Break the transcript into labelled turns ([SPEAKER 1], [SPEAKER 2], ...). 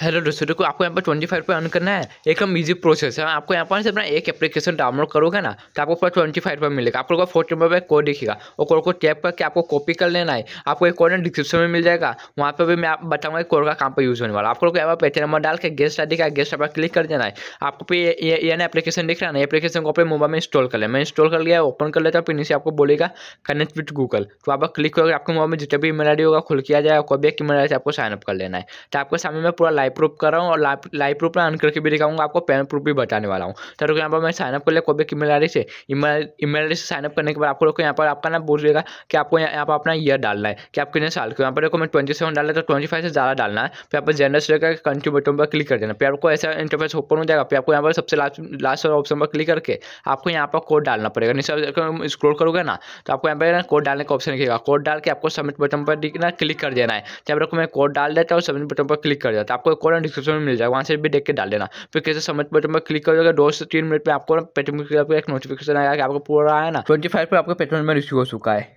[SPEAKER 1] hello दोस्तों देखो आपको यहाँ पर ट्वेंटी फाइव रुपये अर्न करना है एकदम इजी प्रोसेस है आपको यहाँ पर से अपना एक एप्लीकेशन डाउनलोड करोगे ना तो आपको पूरा ट्वेंटी फाइव रुपये मिलेगा आपको फोर्टी रुपये पर कोड दिखेगा और कोड को टैप करके आपको कॉपी कर लेना है आपको एक कोड डिस्क्रिप्शन में मिल जाएगा वहाँ पर भी मैं आप बताऊँगा कोड का काम पर यूज़ होने वाला आपको यहाँ पर पेटी नंबर डाल के गेस्ट आदि का गेस्ट आपका क्लिक कर देना है आपको ये ना एप्लीकेशन दिख रहा है ना एप्लीकेशन को अपने मोबाइल में इंस्टॉल कर ले मैं इंस्टॉल कर लिया ओपन कर लेता हूँ फिर नीचे आपको बोलेगा कनेक्ट विथ गूगल तो आप क्लिक करोगे आपके मोबाइल में जितना भी ईमेल आई होगा खुल किया जाएगा कोई भी एक ईमेल आई आपको साइनअप कर लेना है तो आपके सामने में पूरा लाइव प्रूफ कर रहा हूँ और लाइव प्रूफ में अन करके भी दिखाऊंगा आपको पेन प्रूफ भी बताने वाला हूँ तो रुको यहाँ पर मैं साइनअप कर लिया कोई भी ईमेल आई से ईमेल ईमेल से साइनअप करने के बाद आपको रुको यहाँ पर आपका ना बोलेगा कि आपको यहाँ पर अपना ईयर डालना है कि आप कितने साल के यहाँ पर देखो मैं ट्वेंटी सेवन डाल तो ट्वेंटी फाइव से ज़्यादा डालना है फिर आप जेंडर से लेकर कंट्री बटन पर क्लिक कर देना फिर आपको ऐसा इंटरफेस ओपन हो जाएगा फिर आपको यहाँ पर सबसे लास्ट लास्ट ऑप्शन पर क्लिक करके आपको यहाँ पर कोड डालना पड़ेगा नीचे स्क्रोल करोगे ना तो आपको यहाँ पर कोड डालने का ऑप्शन लिखेगा कोड डाल के आपको सबमिट बटन पर क्लिक कर देना है जब रखो मैं कोड डाल देता हूँ सबमिट बटन पर क्लिक कर देता आपको कॉर्नर डिस्क्रिप्शन में मिल जाएगा वहाँ से भी देख के डाल देना फिर कैसे समझ बटन पर क्लिक करोगे दो से तीन मिनट में आपको पेटीएम का एक नोटिफिकेशन आएगा कि आपको पूरा आया ना ट्वेंटी फाइव पर आपका पेटीएम में रिसीव हो चुका है